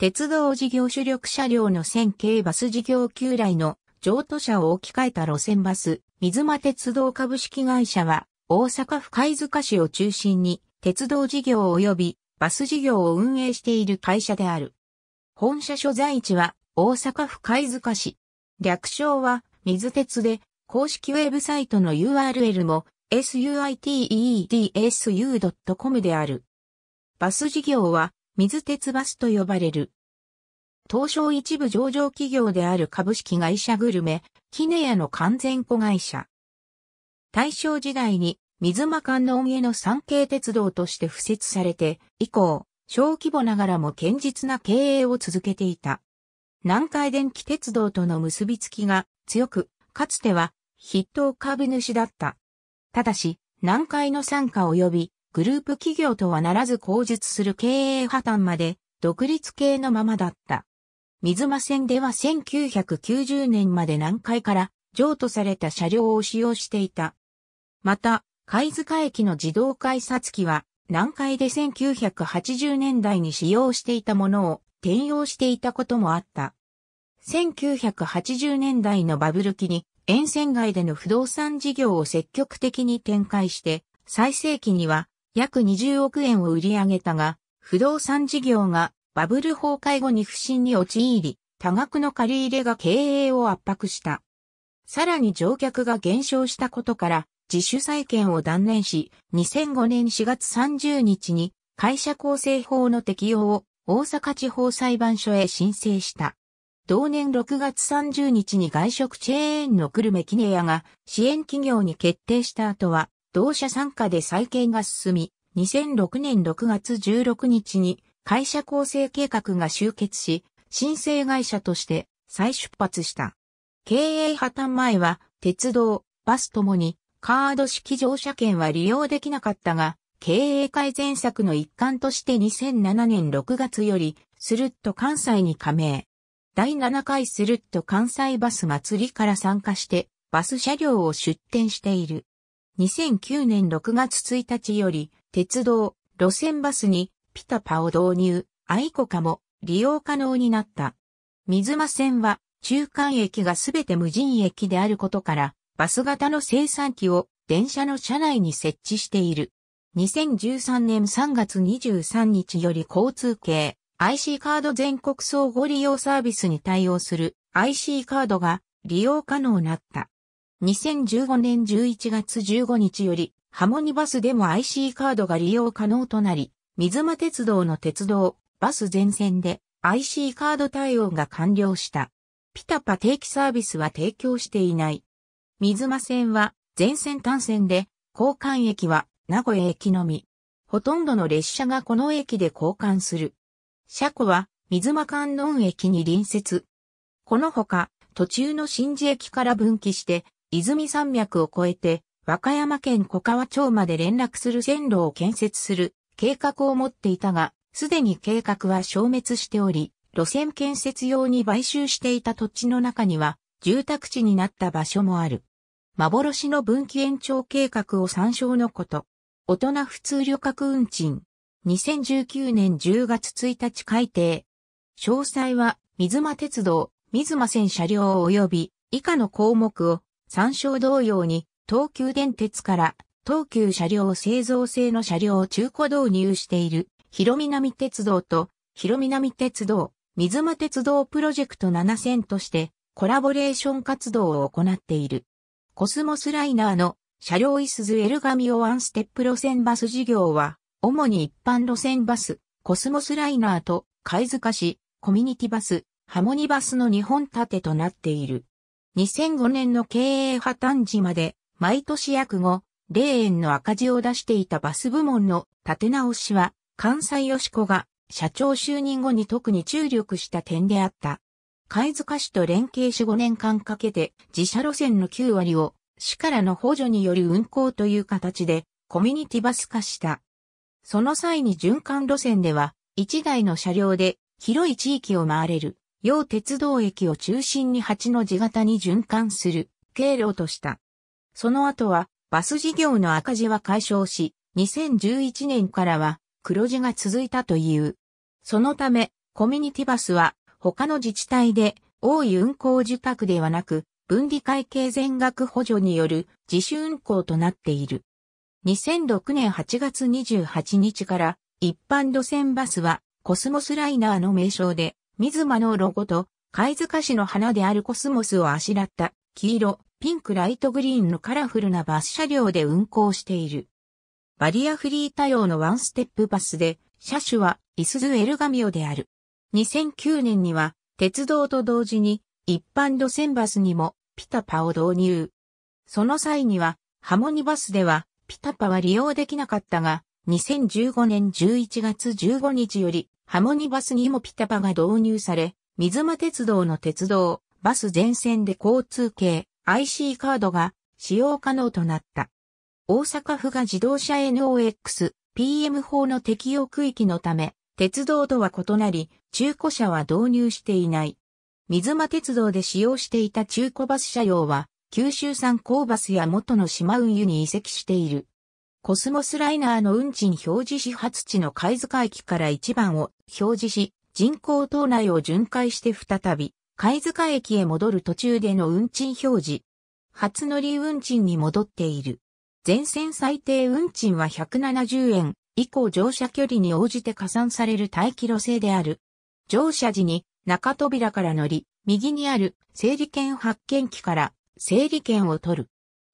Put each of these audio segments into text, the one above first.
鉄道事業主力車両の線形バス事業旧来の譲渡車を置き換えた路線バス、水間鉄道株式会社は、大阪府貝塚市を中心に、鉄道事業及びバス事業を運営している会社である。本社所在地は、大阪府貝塚市。略称は、水鉄で、公式ウェブサイトの URL も、suiteedsu.com である。バス事業は、水鉄バスと呼ばれる。東証一部上場企業である株式会社グルメ、キネヤの完全子会社。大正時代に水間観音への産経鉄道として付設されて、以降、小規模ながらも堅実な経営を続けていた。南海電気鉄道との結びつきが強く、かつては筆頭株主だった。ただし、南海の傘下及びグループ企業とはならず口述する経営破綻まで独立系のままだった。水間線では1990年まで南海から譲渡された車両を使用していた。また、貝塚駅の自動改札機は南海で1980年代に使用していたものを転用していたこともあった。1980年代のバブル期に沿線外での不動産事業を積極的に展開して、最盛期には約20億円を売り上げたが、不動産事業がバブル崩壊後に不振に陥り、多額の借り入れが経営を圧迫した。さらに乗客が減少したことから、自主債権を断念し、2005年4月30日に会社構成法の適用を大阪地方裁判所へ申請した。同年6月30日に外食チェーンの久留米キネ屋が支援企業に決定した後は同社参加で再建が進み、2006年6月16日に会社構成計画が終結し、申請会社として再出発した。経営破綻前は、鉄道、バスともに、カード式乗車券は利用できなかったが、経営改善策の一環として2007年6月より、スルッと関西に加盟。第7回スルッと関西バス祭りから参加して、バス車両を出展している。2009年6月1日より、鉄道、路線バスに、ピタパを導入、アイコカも利用可能になった。水間線は、中間駅がすべて無人駅であることから、バス型の生産機を電車の車内に設置している。2013年3月23日より交通系 IC カード全国総合利用サービスに対応する IC カードが利用可能になった。2015年11月15日より、ハモニバスでも IC カードが利用可能となり、水間鉄道の鉄道、バス全線で IC カード対応が完了した。ピタパ定期サービスは提供していない。水間線は全線単線で、交換駅は名古屋駅のみ。ほとんどの列車がこの駅で交換する。車庫は水間観音駅に隣接。このほか、途中の新寺駅から分岐して、泉山脈を越えて、和歌山県小川町まで連絡する線路を建設する計画を持っていたが、すでに計画は消滅しており、路線建設用に買収していた土地の中には、住宅地になった場所もある。幻の分岐延長計画を参照のこと。大人普通旅客運賃。2019年10月1日改定。詳細は、水間鉄道、水間線車両及び以下の項目を参照同様に、東急電鉄から東急車両製造製の車両を中古導入している、広南鉄道と広南鉄道、水間鉄道プロジェクト7000としてコラボレーション活動を行っている。コスモスライナーの車両イスズエルガミオワンステップ路線バス事業は、主に一般路線バス、コスモスライナーと貝塚市、コミュニティバス、ハモニバスの2本立てとなっている。2005年の経営破綻時まで毎年約後、0円の赤字を出していたバス部門の立て直しは関西よしこが社長就任後に特に注力した点であった。貝塚市と連携し5年間かけて自社路線の9割を市からの補助による運行という形でコミュニティバス化した。その際に循環路線では1台の車両で広い地域を回れる。要鉄道駅を中心に8の字型に循環する経路とした。その後はバス事業の赤字は解消し、2011年からは黒字が続いたという。そのため、コミュニティバスは他の自治体で多い運行受託ではなく、分離会計全額補助による自主運行となっている。2006年8月28日から一般路線バスはコスモスライナーの名称で水間のロゴと、貝塚市の花であるコスモスをあしらった黄色、ピンクライトグリーンのカラフルなバス車両で運行している。バリアフリー対応のワンステップバスで、車種はイスズエルガミオである。2009年には鉄道と同時に一般路線バスにもピタパを導入。その際にはハモニバスではピタパは利用できなかったが、2015年11月15日より、ハモニバスにもピタパが導入され、水間鉄道の鉄道、バス全線で交通系 IC カードが使用可能となった。大阪府が自動車 NOX、PM 法の適用区域のため、鉄道とは異なり、中古車は導入していない。水間鉄道で使用していた中古バス車両は、九州産高バスや元の島運輸に移籍している。コスモスライナーの運賃表示始発地の貝塚駅から1番を表示し、人工島内を巡回して再び、貝塚駅へ戻る途中での運賃表示。初乗り運賃に戻っている。全線最低運賃は170円以降乗車距離に応じて加算される待機路線である。乗車時に中扉から乗り、右にある整理券発券機から整理券を取る。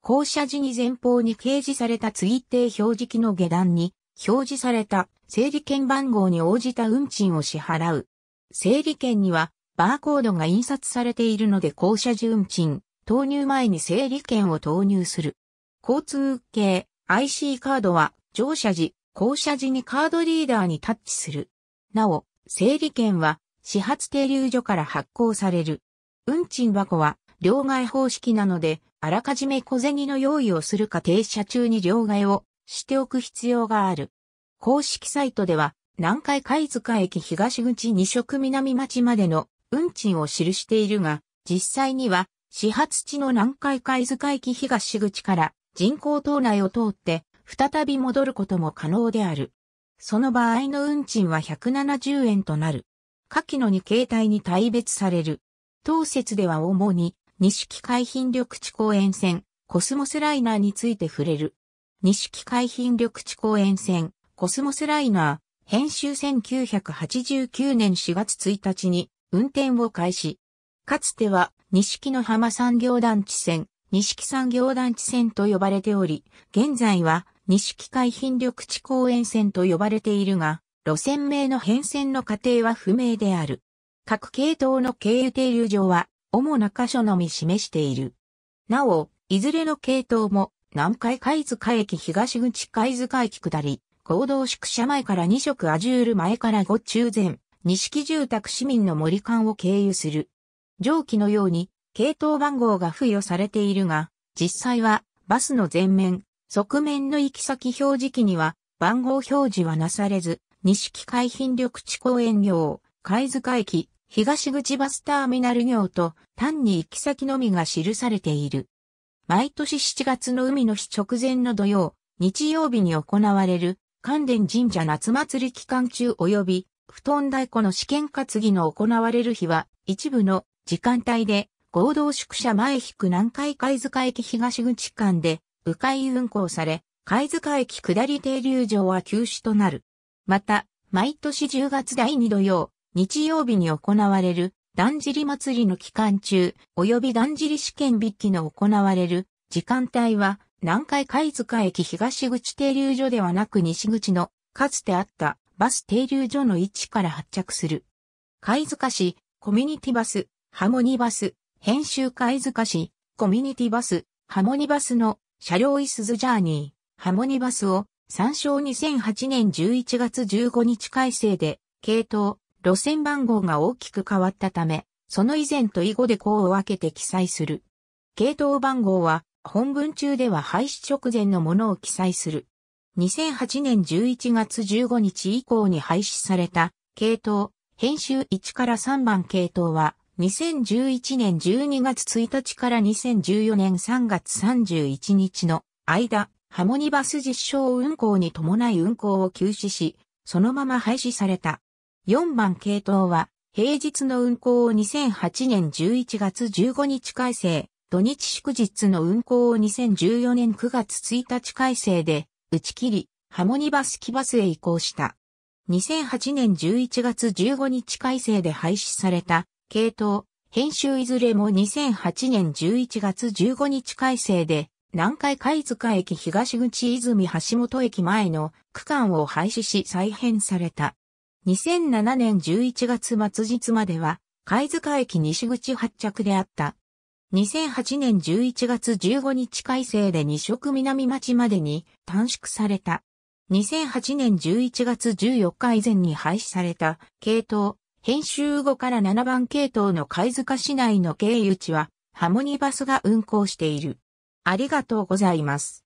降車時に前方に掲示された追定表示器の下段に表示された整理券番号に応じた運賃を支払う。整理券にはバーコードが印刷されているので降車時運賃、投入前に整理券を投入する。交通系 IC カードは乗車時、降車時にカードリーダーにタッチする。なお、整理券は始発停留所から発行される。運賃箱は両替方式なので、あらかじめ小銭の用意をするか停車中に両替をしておく必要がある。公式サイトでは、南海貝塚駅東口2色南町までの運賃を記しているが、実際には、始発地の南海貝塚駅東口から人工島内を通って、再び戻ることも可能である。その場合の運賃は170円となる。下記の2形態に大別される。当節では主に錦海浜緑地公園線、コスモスライナーについて触れる。錦海浜緑地公園線、コスモスライナー、編集1989年4月1日に運転を開始。かつては、錦の浜産業団地線、錦産業団地線と呼ばれており、現在は、錦海浜緑地公園線と呼ばれているが、路線名の変遷の過程は不明である。各系統の経由停留場は、主な箇所のみ示している。なお、いずれの系統も、南海貝塚駅東口貝塚駅下り、合同宿舎前から2色アジュール前から5中前、錦住宅市民の森間を経由する。上記のように、系統番号が付与されているが、実際は、バスの前面、側面の行き先表示器には、番号表示はなされず、錦海浜緑地公園業、貝塚駅、東口バスターミナル業と単に行き先のみが記されている。毎年7月の海の日直前の土曜、日曜日に行われる関連神社夏祭り期間中及び布団太鼓の試験担ぎの行われる日は一部の時間帯で合同宿舎前引く南海貝塚駅東口間で迂回運行され、貝塚駅下り停留場は休止となる。また、毎年10月第2土曜、日曜日に行われる、だんじり祭りの期間中、及びだんじり試験筆記の行われる、時間帯は、南海貝塚駅東口停留所ではなく西口の、かつてあったバス停留所の位置から発着する。貝塚市、コミュニティバス、ハモニバス、編集貝塚市、コミュニティバス、ハモニバスの車両イスズジャーニー、ハモニバスを参照2008年11月15日改正で、系統、路線番号が大きく変わったため、その以前と以後で項を分けて記載する。系統番号は、本文中では廃止直前のものを記載する。2008年11月15日以降に廃止された、系統、編集1から3番系統は、2011年12月1日から2014年3月31日の間、ハモニバス実証運行に伴い運行を休止し、そのまま廃止された。4番系統は、平日の運行を2008年11月15日改正、土日祝日の運行を2014年9月1日改正で、打ち切り、ハモニバスキバスへ移行した。2008年11月15日改正で廃止された、系統、編集いずれも2008年11月15日改正で、南海貝塚駅東口泉橋本駅前の区間を廃止し再編された。2007年11月末日までは、貝塚駅西口発着であった。2008年11月15日改正で2色南町までに短縮された。2008年11月14日以前に廃止された系統、編集後から7番系統の貝塚市内の経由地は、ハモニバスが運行している。ありがとうございます。